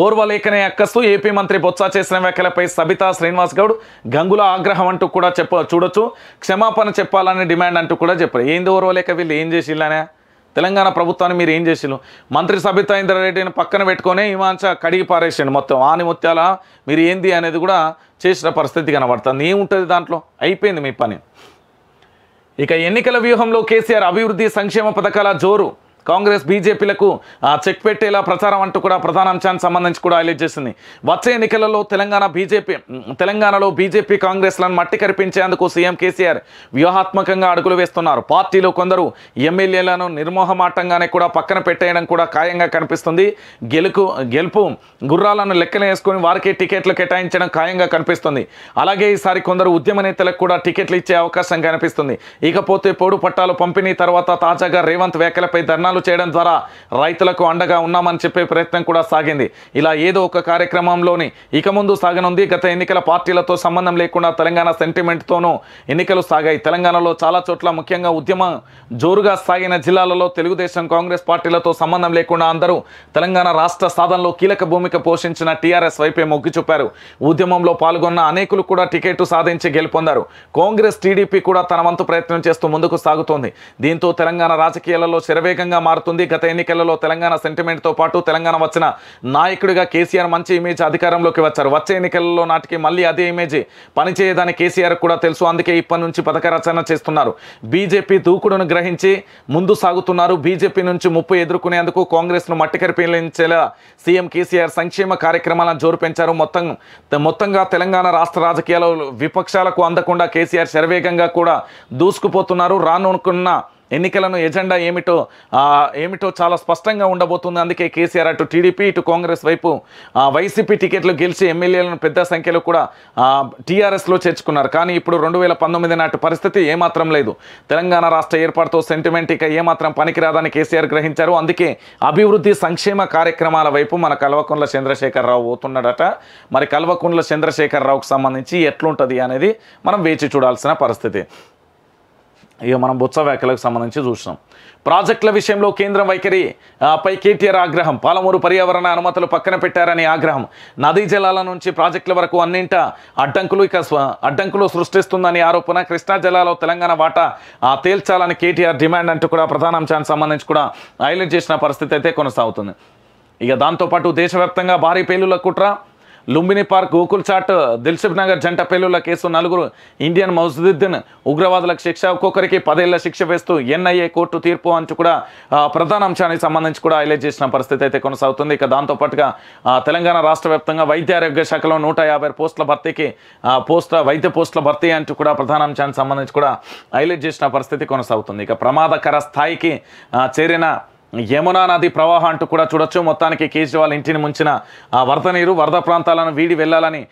ఓర్వలేఖనే అక్కస్తూ AP మంత్రి బొత్స చేసిన వ్యాఖ్యలపై సబితా శ్రీనివాస్ గౌడ్ గంగుల ఆగ్రహం అంటూ కూడా చెప్ప చూడొచ్చు క్షమాపణ చెప్పాలని డిమాండ్ అంటూ కూడా చెప్పారు ఏంది ఓర్వలేక వీళ్ళు ఏం చేసిల్లనే తెలంగాణ ప్రభుత్వాన్ని మీరు ఏం చేసిల్లు మంత్రి సబితా ఇంద్రారెడ్డిని పక్కన పెట్టుకొని ఈమాంచ కడిగి పారేసండి మొత్తం ఆని ముత్యాల మీరు ఏంది అనేది కూడా చేసిన పరిస్థితి కనబడుతుంది ఏముంటుంది దాంట్లో అయిపోయింది మీ పని ఇక ఎన్నికల వ్యూహంలో కేసీఆర్ అభివృద్ధి సంక్షేమ పథకాల జోరు కాంగ్రెస్ బీజేపీలకు చెక్ పెట్టేలా ప్రచారం అంటూ కూడా ప్రధాన అంశానికి సంబంధించి కూడా హైలైట్ చేసింది వచ్చే ఎన్నికలలో తెలంగాణ బీజేపీ తెలంగాణలో బీజేపీ కాంగ్రెస్లను మట్టి కరిపించేందుకు సీఎం కేసీఆర్ వ్యూహాత్మకంగా అడుగులు వేస్తున్నారు పార్టీలో కొందరు ఎమ్మెల్యేలను నిర్మోహమాటంగానే కూడా పక్కన పెట్టేయడం కూడా ఖాయంగా కనిపిస్తుంది గెలుపు గెలుపు గుర్రాలను లెక్కన వేసుకుని వారికి టికెట్లు కేటాయించడం ఖాయంగా కనిపిస్తుంది అలాగే ఈసారి కొందరు ఉద్యమ నేతలకు కూడా టికెట్లు ఇచ్చే అవకాశం కనిపిస్తుంది ఇకపోతే పోడు పట్టాలు పంపిణీ తర్వాత తాజాగా రేవంత్ వేఖలపై ధర్నా ప్రయత్నాలు చేయడం ద్వారా రైతులకు అండగా ఉన్నామని చెప్పే ప్రయత్నం కూడా సాగింది ఇలా ఏదో ఒక కార్యక్రమంలోని ఇక ముందు సాగనుంది గత ఎన్నికల పార్టీలతో సంబంధం లేకుండా తెలంగాణ సెంటిమెంట్తోనూ ఎన్నికలు సాగాయి తెలంగాణలో చాలా చోట్ల ముఖ్యంగా ఉద్యమం జోరుగా సాగిన జిల్లాలలో తెలుగుదేశం కాంగ్రెస్ పార్టీలతో సంబంధం లేకుండా అందరూ తెలంగాణ రాష్ట్ర సాధనలో కీలక భూమిక పోషించిన టీఆర్ఎస్ వైపే మొగ్గు చూపారు ఉద్యమంలో పాల్గొన్న అనేకులు కూడా టికెట్ సాధించి గెలుపొందారు కాంగ్రెస్ టీడీపీ కూడా తన వంతు ప్రయత్నం చేస్తూ ముందుకు సాగుతోంది దీంతో తెలంగాణ రాజకీయాలలో శరవేగంగా మారుతుంది గత ఎన్నికలలో తెలంగాణ సెంటిమెంట్తో పాటు తెలంగాణ వచ్చిన నాయకుడిగా కేసీఆర్ మంచి ఇమేజ్ అధికారంలోకి వచ్చారు వచ్చే ఎన్నికలలో నాటికి మళ్ళీ అదే ఇమేజ్ పనిచేయదని కేసీఆర్ కూడా తెలుసు అందుకే ఇప్పటి నుంచి పథక రచన చేస్తున్నారు బీజేపీ దూకుడును గ్రహించి ముందు సాగుతున్నారు బీజేపీ నుంచి ముప్పు ఎదుర్కొనేందుకు కాంగ్రెస్ను మట్టికరిపించేలా సీఎం కేసీఆర్ సంక్షేమ కార్యక్రమాలను జోరు పెంచారు మొత్తం మొత్తంగా తెలంగాణ రాష్ట్ర రాజకీయాలు విపక్షాలకు అందకుండా కేసీఆర్ శరవేగంగా కూడా దూసుకుపోతున్నారు రానుకున్న ఎన్నికలను ఎజెండా ఏమిటో ఏమిటో చాలా స్పష్టంగా ఉండబోతుంది అందుకే కేసీఆర్ అటు టీడీపీ ఇటు కాంగ్రెస్ వైపు వైసీపీ టికెట్లు గెలిచి ఎమ్మెల్యేలను పెద్ద సంఖ్యలో కూడా టీఆర్ఎస్లో చేర్చుకున్నారు కానీ ఇప్పుడు రెండు వేల పంతొమ్మిది నాటి పరిస్థితి ఏమాత్రం లేదు తెలంగాణ రాష్ట్ర ఏర్పాటుతో సెంటిమెంట్ ఇక ఏమాత్రం పనికిరాదని కేసీఆర్ గ్రహించారు అందుకే అభివృద్ధి సంక్షేమ కార్యక్రమాల వైపు మన కల్వకుండ్ల చంద్రశేఖరరావు పోతున్నాడట మరి కల్వకుండ్ల చంద్రశేఖరరావుకు సంబంధించి ఎట్లుంటుంది అనేది మనం వేచి చూడాల్సిన పరిస్థితి ఇక మనం బొత్స వ్యాఖ్యలకు సంబంధించి చూసినాం ప్రాజెక్టుల విషయంలో కేంద్రం వైఖరి పై కేటీఆర్ ఆగ్రహం పాలమూరు పర్యావరణ అనుమతులు పక్కన పెట్టారని ఆగ్రహం నదీ జలాల నుంచి ప్రాజెక్టుల వరకు అన్నింట అడ్డంకులు ఇక అడ్డంకులు సృష్టిస్తుందని ఆరోపణ కృష్ణా జిల్లాలో తెలంగాణ వాటా తేల్చాలని కేటీఆర్ డిమాండ్ అంటూ కూడా ప్రధాన అంశానికి సంబంధించి కూడా హైలైట్ చేసిన పరిస్థితి అయితే కొనసాగుతుంది ఇక దాంతోపాటు దేశవ్యాప్తంగా భారీ పేలుల కుట్ర లుంబిని పార్క్ గోకుల్ చాట్ నగర్ జంట పేలుల కేసు నలుగురు ఇండియన్ మౌజుద్దీన్ ఉగ్రవాదులకు శిక్ష ఒక్కొక్కరికి పదేళ్ల శిక్ష వేస్తూ ఎన్ఐఏ కోర్టు తీర్పు అంటూ కూడా ప్రధాన అంశానికి సంబంధించి కూడా హైలైట్ చేసిన పరిస్థితి అయితే కొనసాగుతుంది ఇక దాంతోపాటుగా తెలంగాణ రాష్ట్ర వ్యాప్తంగా వైద్య ఆరోగ్య శాఖలో నూట పోస్టుల భర్తీకి పోస్టుల వైద్య పోస్టుల భర్తీ అంటూ కూడా ప్రధాన అంశానికి సంబంధించి కూడా హైలైట్ చేసిన పరిస్థితి కొనసాగుతుంది ఇక ప్రమాదకర స్థాయికి చేరిన యమునా నది ప్రవాహం అంటూ కూడా చూడొచ్చు మొత్తానికి కేజ్రీవాల్ ఇంటిని ముంచిన ఆ వరద నీరు వరద ప్రాంతాలను వీడి వెళ్ళాలని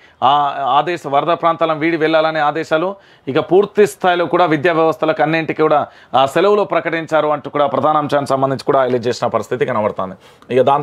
ఆదేశ వరద ప్రాంతాలను వీడి వెళ్ళాలని ఆదేశాలు ఇక పూర్తి స్థాయిలో కూడా విద్యా వ్యవస్థలకు అన్నింటికి కూడా సెలవులు ప్రకటించారు అంటూ కూడా ప్రధాన సంబంధించి కూడా హైలైట్ చేసిన పరిస్థితి కనబడుతుంది ఇక దాని